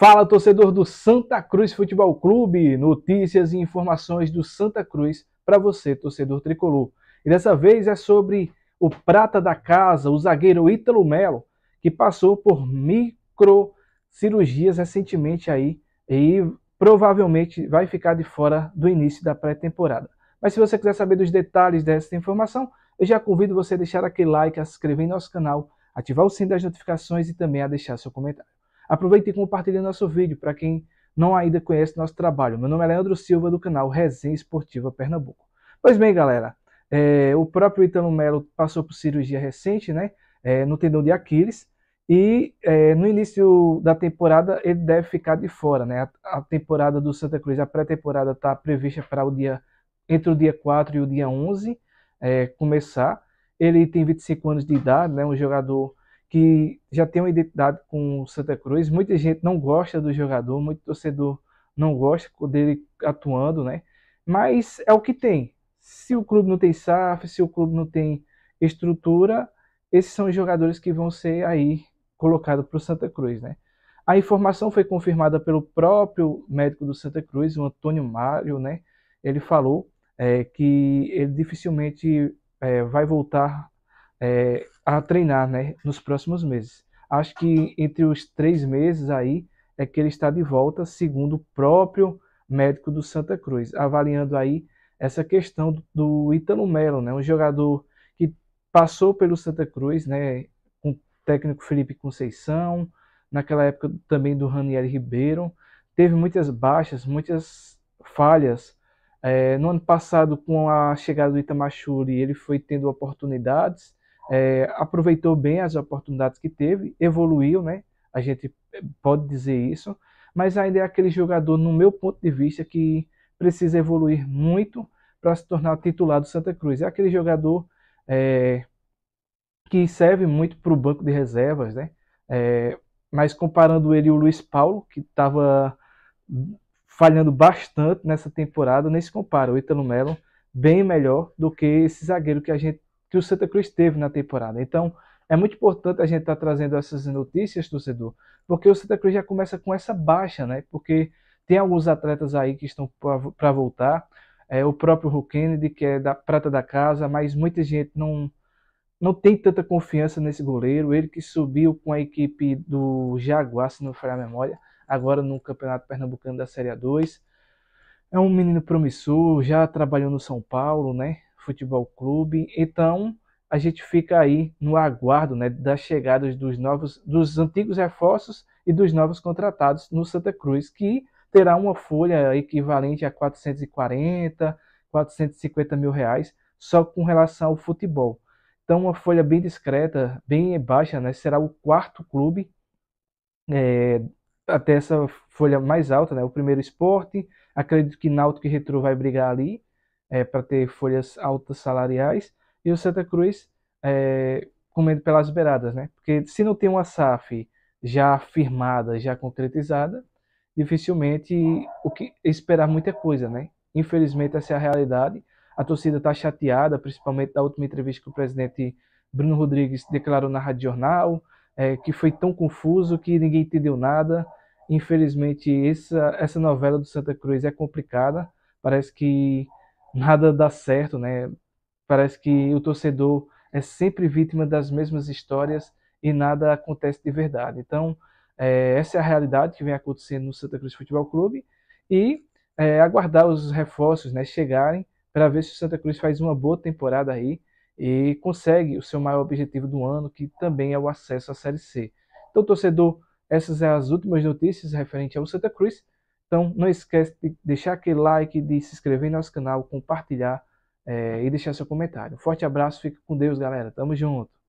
Fala torcedor do Santa Cruz Futebol Clube, notícias e informações do Santa Cruz para você, torcedor tricolor. E dessa vez é sobre o prata da casa, o zagueiro Ítalo Melo, que passou por microcirurgias recentemente aí e provavelmente vai ficar de fora do início da pré-temporada. Mas se você quiser saber dos detalhes dessa informação, eu já convido você a deixar aquele like, a se inscrever em nosso canal, ativar o sininho das notificações e também a deixar seu comentário. Aproveite e compartilhe nosso vídeo para quem não ainda conhece nosso trabalho. Meu nome é Leandro Silva, do canal Resenha Esportiva Pernambuco. Pois bem, galera, é, o próprio Italo Melo passou por cirurgia recente, né? É, no tendão de Aquiles. E é, no início da temporada ele deve ficar de fora, né? A, a temporada do Santa Cruz, a pré-temporada está prevista para o dia entre o dia 4 e o dia 11 é, começar. Ele tem 25 anos de idade, né? Um jogador que já tem uma identidade com o Santa Cruz. Muita gente não gosta do jogador, muito torcedor não gosta dele atuando, né? Mas é o que tem. Se o clube não tem SAF, se o clube não tem estrutura, esses são os jogadores que vão ser aí colocados para o Santa Cruz, né? A informação foi confirmada pelo próprio médico do Santa Cruz, o Antônio Mário, né? Ele falou é, que ele dificilmente é, vai voltar é, a treinar né, nos próximos meses. Acho que entre os três meses aí é que ele está de volta, segundo o próprio médico do Santa Cruz, avaliando aí essa questão do Ítalo Melo, né, um jogador que passou pelo Santa Cruz, né, com o técnico Felipe Conceição, naquela época também do Raniel Ribeiro, teve muitas baixas, muitas falhas. É, no ano passado, com a chegada do Itamachuri, ele foi tendo oportunidades, é, aproveitou bem as oportunidades que teve, evoluiu, né? A gente pode dizer isso, mas ainda é aquele jogador, no meu ponto de vista, que precisa evoluir muito para se tornar titular do Santa Cruz. É aquele jogador é, que serve muito para o banco de reservas, né? É, mas comparando ele e o Luiz Paulo, que estava falhando bastante nessa temporada, nem se compara. O Italo Melo, bem melhor do que esse zagueiro que a gente que o Santa Cruz teve na temporada. Então, é muito importante a gente estar tá trazendo essas notícias, torcedor, porque o Santa Cruz já começa com essa baixa, né? Porque tem alguns atletas aí que estão para voltar. É, o próprio Hulk Kennedy, que é da prata da casa, mas muita gente não não tem tanta confiança nesse goleiro. Ele que subiu com a equipe do Jaguar, se não falhar a memória, agora no Campeonato Pernambucano da Série A2. É um menino promissor, já trabalhou no São Paulo, né? Futebol Clube. Então, a gente fica aí no aguardo né, das chegadas dos novos, dos antigos reforços e dos novos contratados no Santa Cruz, que terá uma folha equivalente a 440, 450 mil reais, só com relação ao futebol. Então, uma folha bem discreta, bem baixa, né? Será o quarto clube é, até essa folha mais alta, né? O primeiro esporte, acredito que Náutico e Retro vai brigar ali, é, para ter folhas altas salariais, e o Santa Cruz é, comendo pelas beiradas, né? Porque se não tem uma SAF já firmada, já concretizada, dificilmente o que esperar muita coisa, né? Infelizmente essa é a realidade. A torcida está chateada, principalmente da última entrevista que o presidente Bruno Rodrigues declarou na Rádio Jornal, é, que foi tão confuso que ninguém entendeu nada. Infelizmente essa essa novela do Santa Cruz é complicada. Parece que nada dá certo, né? Parece que o torcedor é sempre vítima das mesmas histórias e nada acontece de verdade. Então, é, essa é a realidade que vem acontecendo no Santa Cruz Futebol Clube e é, aguardar os reforços né, chegarem para ver se o Santa Cruz faz uma boa temporada aí e consegue o seu maior objetivo do ano, que também é o acesso à Série C. Então, torcedor, essas são as últimas notícias referente ao Santa Cruz. Então, não esquece de deixar aquele like, de se inscrever no nosso canal, compartilhar é, e deixar seu comentário. Um forte abraço, fique com Deus, galera. Tamo junto.